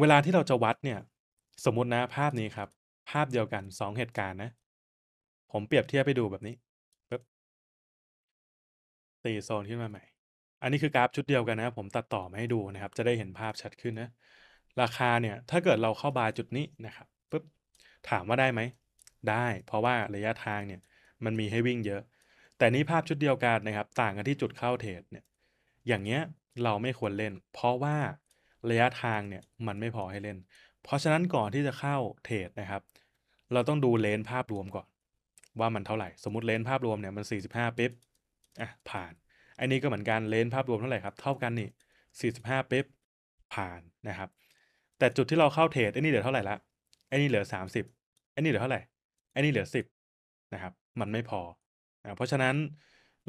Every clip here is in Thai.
เวลาที่เราจะวัดเนี่ย สมมตินะภาพนี้ครับ ภาพเดียวกันสองเหตุการณ์นะ ผมเปรียบเทียบไปดูแบบนี้ปึ๊บตีโซนขึ้นมาใหม่อันนี้คือกราฟชุดเดียวกันนะผมตัดต่อมาให้ดูนะครับ จะได้เห็นภาพชัดขึ้นนะราคาเนี่ย ถ้าเกิดเราเข้าบาร์จุดนี้นะครับปึ๊บถามว่าได้ไหมได้ เพราะว่าระยะทางเนี่ย มันมีให้วิ่งเยอะ แต่นี้ภาพชุดเดียวกันนะครับ ต่างกันที่จุดเข้าเทรดเนี่ย อย่างเงี้ยเราไม่ควรเล่น เพราะว่าระยะทางเนี่ยมันไม่พอให้เล่น เพราะฉะนั้นก่อนที่จะเข้าเทรดนะครับ เราต้องดูเลนภาพรวมก่อน ว่ามันเท่าไหร่สมมติเลนภาพรวมเนี่ยมัน 45 เป๊บอ่ะผ่านอันนี้ก็เหมือนกันเลนภาพรวมเท่าไหร่ครับ เท่ากันนี่45 เป๊บผ่านนะครับ แต่จุดที่เราเข้าเทรดไอ้นี่เหลือเท่าไหร่ละไอ้นี่เหลือ 30ไอ้นี่เหลือเท่าไหร่ไอ้นี่เหลือ10นะครับมันไม่พอนะเพราะฉะนั้น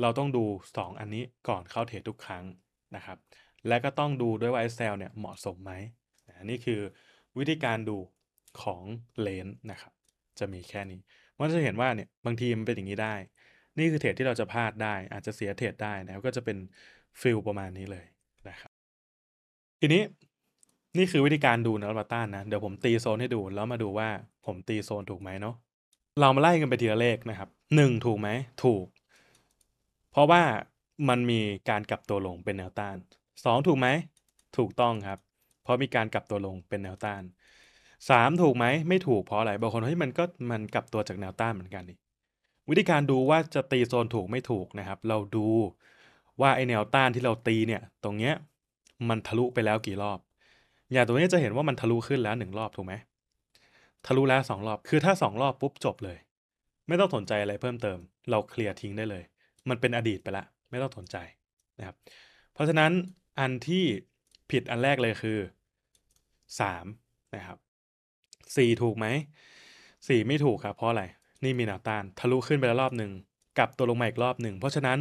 เราต้องดู 2 อันนี้ก่อนเข้าเทรดทุกครั้งนะครับและก็ต้องดูด้วยว่า SL เนี่ยเหมาะสมไหม นี่คือวิธีการดูของเลนส์นะครับ จะมีแค่นี้ มันจะเห็นว่าเนี่ยบางทีมันเป็นอย่างนี้ได้ นี่คือเทรดที่เราจะพลาดได้ อาจจะเสียเทรดได้นะครับก็จะเป็นฟิลประมาณนี้เลยนะครับ ทีนี้นี่คือวิธีการดูนะัลบาต้านนะ เดี๋ยวผมตีโซนให้ดู แล้วมาดูว่าผมตีโซนถูกไหมเนาะ เรามาไล่กันไปทีละเลขนะครับหนึ่งถูกไหมถูก เพราะว่ามันมีการกลับตัวลงเป็นแนวต้านสองถูกไหมถูกต้องครับ เพราะมีการกลับตัวลงเป็นแนวต้านสามถูกไหมไม่ถูกเพราะอะไรบางคนให้มันก็มันกลับตัวจากแนวต้านเหมือนกันนี่วิธีการดูว่าจะตีโซนถูกไม่ถูกนะครับ เราดูว่าไอแนวต้านที่เราตีเนี่ย ตรงเนี้ยมันทะลุไปแล้วกี่รอบ อย่างตรงนี้จะเห็นว่ามันทะลุขึ้นแล้วหนึ่งรอบถูกไหมทะลุแล้วสองรอบ คือถ้าสองรอบปุ๊บจบเลย ไม่ต้องสนใจอะไรเพิ่มเติม เราเคลียร์ทิ้งได้เลย มันเป็นอดีตไปละ ไม่ต้องสนใจนะครับ เพราะฉะนั้นอันที่ผิดอันแรกเลยคือสามนะครับสี่ถูกไหมสี่ไม่ถูกครับเพราะอะไรนี่มีแนวต้าน ทะลุขึ้นไปแล้วรอบหนึ่งกลับตัวลงมาอีกรอบหนึ่งเพราะฉะนั้น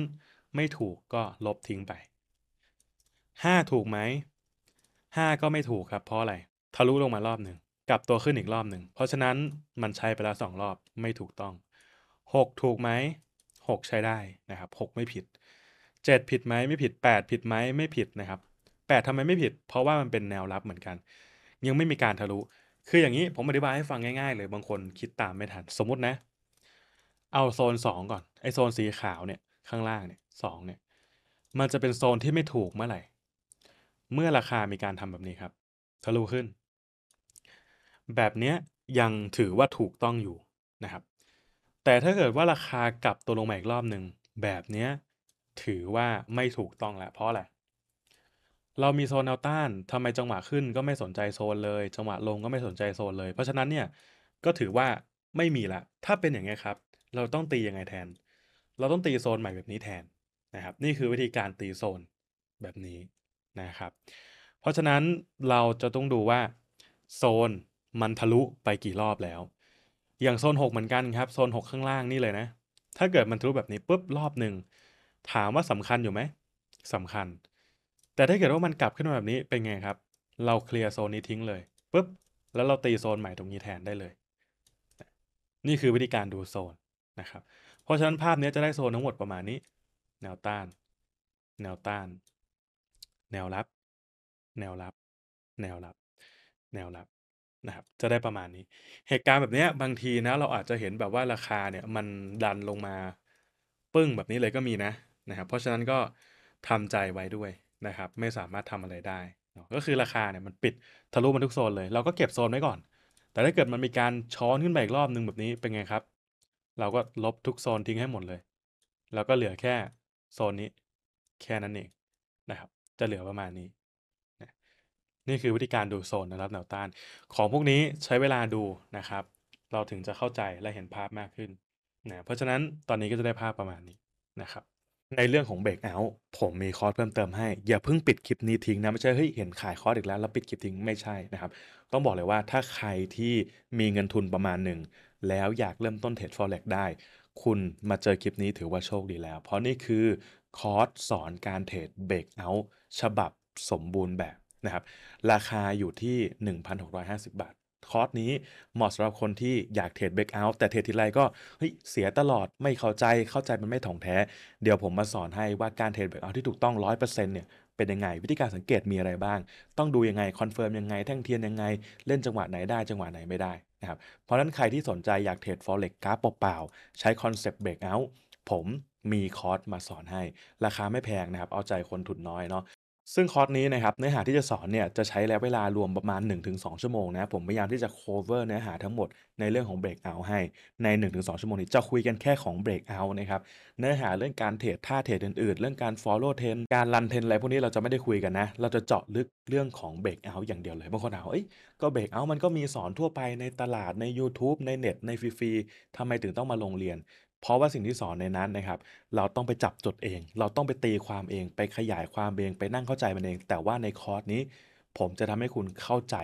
ไม่ถูกก็ลบทิ้งไปห้าถูกไหมห้าก็ไม่ถูกครับเพราะอะไรทะลุลงมารอบหนึ่งกลับตัวขึ้นอีกรอบหนึ่งเพราะฉะนั้นมันใช้ไปแล้วสองรอบไม่ถูกต้องหกถูกไหมหกใช้ได้นะครับหกไม่ผิด7 ผิดไหมไม่ผิด 8 ผิดไหมไม่ผิดนะครับ 8 ทำไมไม่ผิด เพราะว่ามันเป็นแนวรับเหมือนกัน ยังไม่มีการทะลุคืออย่างนี้ผมอธิบายให้ฟังง่ายๆเลยบางคนคิดตามไม่ทัน สมมตินะ เอาโซน 2 ก่อนไอโซนสีขาวเนี่ยข้างล่างเนี่ยสเนี่ยมันจะเป็นโซนที่ไม่ถูกเมื่อไหร่ เมื่อราคามีการทำแบบนี้ครับ ทะลุขึ้น แบบเนี้ยยังถือว่าถูกต้องอยู่นะครับ แต่ถ้าเกิดว่าราคากลับตัวลงมาอีกรอบหนึ่งแบบเนี้ยถือว่าไม่ถูกต้องแล้วเพราะอะไร เรามีโซนแนวต้าน ทำไมจังหวะขึ้นก็ไม่สนใจโซนเลย จังหวะลงก็ไม่สนใจโซนเลย เพราะฉะนั้นเนี่ยก็ถือว่าไม่มีละ ถ้าเป็นอย่างนี้ครับ เราต้องตียังไงแทน เราต้องตีโซนใหม่แบบนี้แทนนะครับ นี่คือวิธีการตีโซนแบบนี้นะครับ เพราะฉะนั้นเราจะต้องดูว่าโซนมันทะลุไปกี่รอบแล้ว อย่างโซน 6 เหมือนกันครับ โซน 6 ข้างล่างนี่เลยนะ ถ้าเกิดมันทะลุแบบนี้ปุ๊บรอบหนึ่งถามว่าสำคัญอยู่ไหมสำคัญ แต่ถ้าเกิดว่ามันกลับขึ้นมาแบบนี้เป็นไงครับ เราเคลียร์โซนนี้ทิ้งเลยปุ๊บแล้วเราตีโซนใหม่ตรงนี้แทนได้เลย นี่คือวิธีการดูโซนนะครับ เพราะฉะนั้นภาพนี้จะได้โซนทั้งหมดประมาณนี้ แนวต้าน แนวต้าน แนวรับ แนวรับ แนวรับ แนวรับนะครับจะได้ประมาณนี้ เหตุการณ์แบบนี้บางทีนะ เราอาจจะเห็นแบบว่าราคาเนี่ยมันดันลงมาปึ้งแบบนี้เลยก็มีนะนะครับ เพราะฉะนั้นก็ทำใจไว้ด้วยนะครับ ไม่สามารถทำอะไรได้ ก็คือราคาเนี่ยมันปิดทะลุมันทุกโซนเลย เราก็เก็บโซนไว้ก่อน แต่ถ้าเกิดมันมีการช้อนขึ้นไปอีกรอบนึงแบบนี้เป็นไงครับ เราก็ลบทุกโซนทิ้งให้หมดเลย แล้วก็เหลือแค่โซนนี้ แค่นั้นเองนะครับ จะเหลือประมาณนี้ นี่คือวิธีการดูโซนนะครับแนวต้านของพวกนี้ใช้เวลาดูนะครับ เราถึงจะเข้าใจและเห็นภาพมากขึ้นนะ เพราะฉะนั้นตอนนี้ก็จะได้ภาพประมาณนี้นะครับในเรื่องของเบรกเอา ผมมีคอร์สเพิ่มเติมให้ อย่าเพิ่งปิดคลิปนี้ทิ้งนะ ไม่ใช่ เฮ้ยเห็นขายคอร์สอีกแล้ว แล้วปิดคลิปทิ้ง ไม่ใช่นะครับ ต้องบอกเลยว่าถ้าใครที่มีเงินทุนประมาณหนึ่งแล้วอยากเริ่มต้นเทรดฟอเร็กได้ คุณมาเจอคลิปนี้ถือว่าโชคดีแล้ว เพราะนี่คือคอร์สสอนการเทรดเบรกเอา ฉบับสมบูรณ์แบบนะครับ ราคาอยู่ที่ 1,650บาทคอร์สนี้เหมาะสำหรับคนที่อยากเทรดเบรกเอาท์แต่เทรดทีไรก็เฮ้ยเสียตลอดไม่เข้าใจเข้าใจมันไม่ถ่องแท้ เดี๋ยวผมมาสอนให้ว่าการเทรดเบรกเอาท์ที่ถูกต้อง100%เนี่ยเป็นยังไงวิธีการสังเกตมีอะไรบ้าง ต้องดูยังไงคอนเฟิร์มยังไง แท่งเทียนยังไง เล่นจังหวะไหนได้จังหวะไหน ไม่ได้นะครับเพราะนั้นใครที่สนใจอยากเทรดฟอเร็กราฟเปล่าๆ ใช้คอนเซปต์เบรกเอาท์ผมมีคอร์สมาสอนให้ ราคาไม่แพงนะครับเอาใจคนทุนน้อยเนาะซึ่งคอร์สนี้นะครับเนื้อหาที่จะสอนเนี่ยจะใช้ระยะเวลารวมประมาณ1-2 ชั่วโมงนะผมพยายามที่จะ cover เนื้อหาทั้งหมดในเรื่องของ break out ให้ ใน 1-2 ชั่วโมงนี้จะคุยกันแค่ของ break out นะครับ เนื้อหาเรื่องการเทรดท่าเทรดอื่นๆ เรื่องการ follow trend การ run trend อะไรพวกนี้เราจะไม่ได้คุยกันนะ เราจะเจาะลึกเรื่องของ break out อย่างเดียวเลยบางคนถามว่าเอ้ยก็ break out มันก็มีสอนทั่วไปในตลาดใน YouTube ในเน็ตในฟรีๆทำไมถึงต้องมาลงเรียนเพราะว่าสิ่งที่สอนในนั้นนะครับเราต้องไปจับจดเอง เราต้องไปตีความเองไปขยายความเอง ไปนั่งเข้าใจมันเอง แต่ว่าในคอร์สนี้ ผมจะทำให้คุณเข้าใจ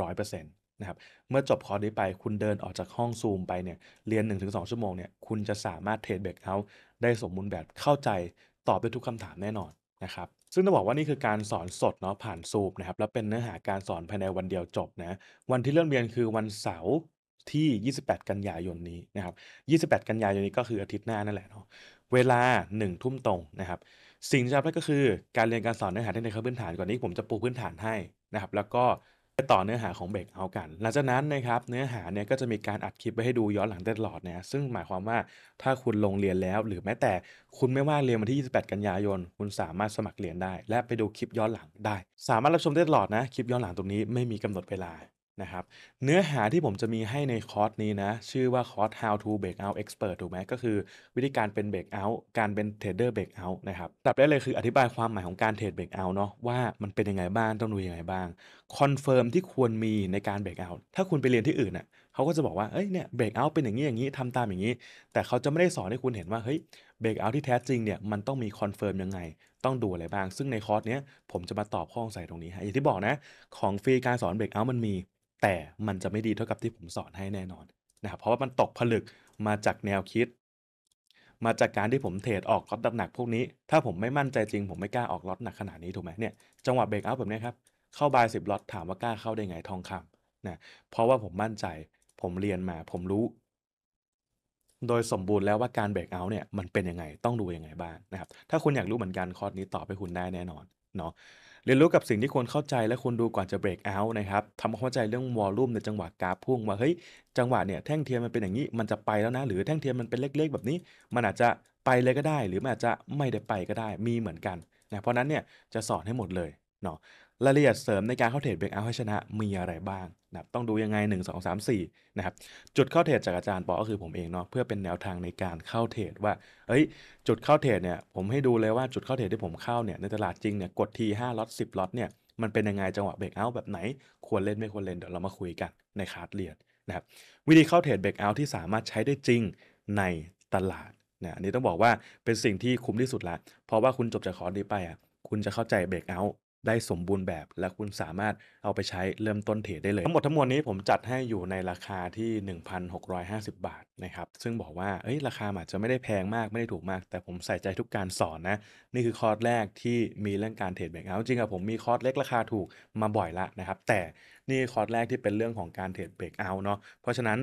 ร้อยเปอร์เซ็นต์นะครับเมื่อจบคอร์สนี้ไป คุณเดินออกจากห้องซูมไปเนี่ยเรียน 1-2 ชั่วโมงเนี่ยคุณจะสามารถเทรดเบรกเอา์ได้สมบูรณ์แบบเข้าใจ ตอบได้ทุกคำถามแน่นอนนะครับซึ่งต้องบอกว่านี่คือการสอนสดเนาะผ่านซูมนะครับแล้วเป็นเนื้อหาการสอนภายในวันเดียวจบนะวันที่เริ่มเรียนคือวันเสาร์ที่ 28 กันยายนนี้นะครับ 28 กันยายนนี้ก็คืออาทิตย์หน้านั่นแหละเนาะเวลา 1 ทุ่มตรงนะครับ สิ่งที่จะำได้ก็คือการเรียนการสอนเนื้อหาในขั้นพื้นฐานก่อนนี้ผมจะปูพื้นฐานให้นะครับ แล้วก็ไปต่อเนื้อหาของเบรกเอากัน หลังจากนั้นนะครับเนื้อหาเนี่ยก็จะมีการอัดคลิปไว้ให้ดูย้อนหลังตลอดนะ ซึ่งหมายความว่าถ้าคุณลงเรียนแล้ว หรือแม้แต่คุณไม่ว่างเรียนวันที่ 28 กันยายน คุณสามารถสมัครเรียนได้ และไปดูคลิปย้อนหลังได้ สามารถรับชมได้ตลอดนะคลิปย้อนหลังตรงนี้ไม่มีกำหนดเวลานะครับเนื้อหาที่ผมจะมีให้ในคอร์สนี้นะ ชื่อว่าคอร์ส how to breakout expert ถูกไหมก็คือวิธีการเป็น breakout การเป็น trader breakout นะครับตับได้เลยคืออธิบายความหมายของการเทรด breakout เนาะว่ามันเป็นยังไงบ้าง ต้องดูยังไงบ้างคอนเฟิร์มที่ควรมีในการ breakout ถ้าคุณไปเรียนที่อื่นอ่ะเขาก็จะบอกว่าเอ้ยเนี่ยเบรกเอาเป็นอย่างนี้อย่างนี้ทำตามอย่างนี้ แต่เขาจะไม่ได้สอนให้คุณเห็นว่าเฮ้ยเบรกเอาที่แท้จริงเนี่ยมันต้องมีคอนเฟิร์มยังไงต้องดูอะไรบ้าง ซึ่งในคอร์สเนี้ยผมจะมาตอบข้อสงสัยตรงนี้ฮะอย่างที่บอกนะของฟรีการสอนเบรกเอามันมีแต่มันจะไม่ดีเท่ากับที่ผมสอนให้แน่นอนนะครับเพราะว่ามันตกผลึกมาจากแนวคิด มาจากการที่ผมเทรดออกล็อตหนักพวกนี้ ถ้าผมไม่มั่นใจจริงผมไม่กล้าออกล็อตหนักขนาดนี้ถูกไหมเนี่ยจังหวะเบรกเอาแบบนี้ครับ เข้าบายสิบล็อตถามว่ากล้าเข้าได้ไงทองคำนะเพราะว่าผมมั่นใจผมเรียนมาผมรู้ โดยสมบูรณ์แล้วว่าการเบรกเอาเนี่ยมันเป็นยังไงต้องดูยังไงบ้างนะครับถ้าคุณอยากรู้เหมือนกันคอร์สนี้ตอบไปคุณได้แน่นอนเนาะเรียนรู้กับสิ่งที่ควรเข้าใจและควรดูก่อนจะเบรกเอาท์นะครับทำความเข้าใจเรื่องวอลลุ่มในจังหวะกราฟพุ่งว่าเฮ้ยจังหวะเนี่ยแท่งเทียนมันเป็นอย่างนี้มันจะไปแล้วนะ หรือแท่งเทียนมันเป็นเล็กๆ แบบนี้ มันอาจจะไปเลยก็ได้ หรือมันอาจจะไม่ได้ไปก็ได้มีเหมือนกันนะเพราะนั้นเนี่ยจะสอนให้หมดเลยเนาะรายละเอียดเสริมในการเข้าเทรดเบรกเอาให้ชนะ มีอะไรบ้างนะครับต้องดูยังไง 1 2 3 4นะครับจุดเข้าเทรดจากอาจารย์ปอก็คือผมเองเนาะเพื่อเป็นแนวทางในการเข้าเทรดว่าเอ้ยจุดเข้าเทรดเนี่ยผมให้ดูเลยว่าจุดเข้าเทรดที่ผมเข้าเนี่ยในตลาดจริงเนี่ยกดที5ล็อต10ล็อตเนี่ยมันเป็นยังไงจังหวะเบรกเอาแบบไหน ควรเล่นไม่ควรเล่นเดี๋ยวเรามาคุยกันในคาร์ดเรียนนะครับวิธีเข้าเทรดเบรกเอาที่สามารถใช้ได้จริงในตลาดนะอันนี้ต้องบอกว่าเป็นสิ่งที่คุ้มที่สุดละเพราะว่าคุณจบจากคอร์สนี้ไปอ่ะคุณจะเข้าใจเบรกเอาท์ได้สมบูรณ์แบบและคุณสามารถเอาไปใช้เริ่มต้นเทรดได้เลยทั้งหมดทั้งมวลนี้ผมจัดให้อยู่ในราคาที่ 1,650 บาทนะครับ ซึ่งบอกว่าเอ้ยราคาอาจจะไม่ได้แพงมากไม่ได้ถูกมาก แต่ผมใส่ใจทุกการสอนนะนี่คือคอร์สแรกที่มีเรื่องการเทรดแบ่งเอาจริงครับผมมีคอร์สเล็กราคาถูกมาบ่อยละนะครับ แต่นี่คอร์สแรกที่เป็นเรื่องของการเทรดเบรกเอาเนาะเพราะฉะนั้น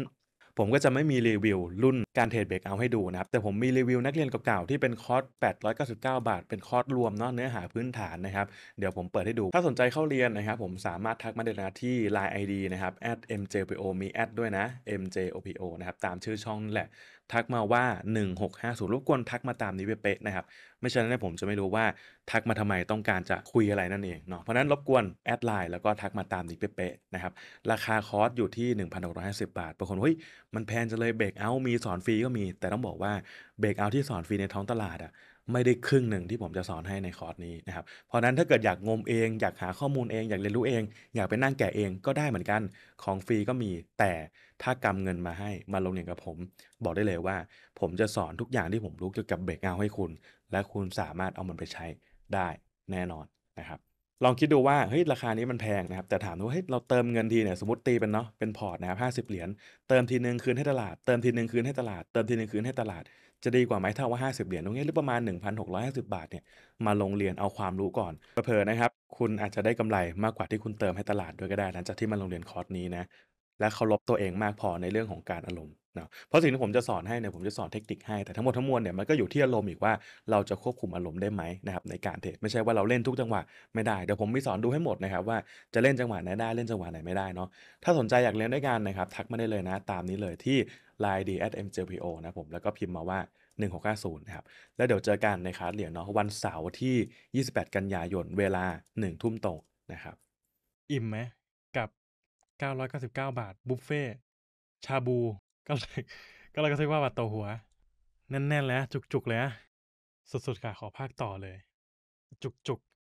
ผมก็จะไม่มีรีวิวรุ่นการเทรดเบรกเอาให้ดูนะครับ แต่ผมมีรีวิวนักเรียนเก่าๆที่เป็นคอร์ส899 บาทเป็นคอร์สรวมเนาะเนื้อหาพื้นฐานนะครับ เดี๋ยวผมเปิดให้ดู ถ้าสนใจเข้าเรียนนะครับ ผมสามารถทักมาได้นะที่ Line ID นะครับ @mjpo มีแอดด้วยนะ mjopo นะครับตามชื่อช่องแหละทักมาว่า 1650 รบกวนทักมาตามนี้เป๊ะๆนะครับไม่ฉะนั้นผมจะไม่รู้ว่าทักมาทำไมต้องการจะคุยอะไรนั่นเองเนาะเพราะนั้นรบกวนแอดไลน์แล้วก็ทักมาตามนี้เป๊ะๆนะครับราคาคอร์สอยู่ที่ 1,650 บาทบางคนเฮ้ยมันแพงจะเลยเบรกเอา มีสอนฟรีก็มี แต่ต้องบอกว่าเบรกเอาที่สอนฟรีในท้องตลาดอะไม่ได้ครึ่งหนึ่งที่ผมจะสอนให้ในคอร์สนี้นะครับเพราะนั้นถ้าเกิดอยากงมเอง อยากหาข้อมูลเองอยากเรียนรู้เอง อยากไปนั่งแก่เองก็ได้เหมือนกันของฟรีก็มี แต่ถ้ากำเงินมาให้มาลงเรียนกับผมบอกได้เลยว่าผมจะสอนทุกอย่างที่ผมรู้เกี่ยวกับเบรกเอาให้คุณและคุณสามารถเอามันไปใช้ได้แน่นอนนะครับลองคิดดูว่าเฮ้ยราคานี้มันแพงนะครับแต่ถามว่าเฮ้ยเราเติมเงินทีเนี่ยสมมติตีเป็นเนาะเป็นพอร์ตนะครับห้าสิบเหรียญเติมทีหนึ่งคืนให้ตลาดเติมทีหนึ่งคืนให้ตลาดเติมทีหนึ่งคืนให้ตลาด จะดีกว่าไหมถ้าว่าห้าสิบเหรียญตรงนี้หรือประมาณหนึ่งพันหกร้อยห้าสิบาทเนี่ยมาลงเรียนเอาความรู้ก่อนเผลอนะครับคุณอาจจะได้กำไรมากกว่าที่คุณเติมให้ตลาดด้วยก็ได้หลังจากที่มาลงเรียนคอร์สนี้นะและเคารพตัวเองมากพอในเรื่องของการอารมณ์นะเพราะสิ่งที่ผมจะสอนให้เนี่ยผมจะสอนเทคนิคให้แต่ทั้งหมดทั้งมวลเนี่ยมันก็อยู่ที่อารมณ์อีกว่าเราจะควบคุมอารมณ์ได้ไหมนะครับในการเทรดไม่ใช่ว่าเราเล่นทุกจังหวะไม่ได้เดี๋ยวผมมีสอนดูให้หมดนะครับว่าจะเล่นจังหวะไหนได้เล่นจังหวะไหนไม่ได้เนาะถ้าสนใจอยากเรียนด้วยกันนะครับทักมาได้เลยนะตามนี้เลยที่ line d at mjpo นะผมแล้วก็พิมพ์มาว่า1 6 9 0นะครับแล้วเดี๋ยวเจอกันในคลาสเรียนเนาะวันเสาร์ที่ 28 กันยายนเวลา1ทุ่มตรงนะครับอิ่มไหมกับ 999 บาทบุฟเฟ่ชาบูก็เลยก็เลยก็คิดว่าวัดโตหัว แน่นๆแล้วจุก ๆ เลยสุดๆค่ะ ขอภาคต่อเลย จุก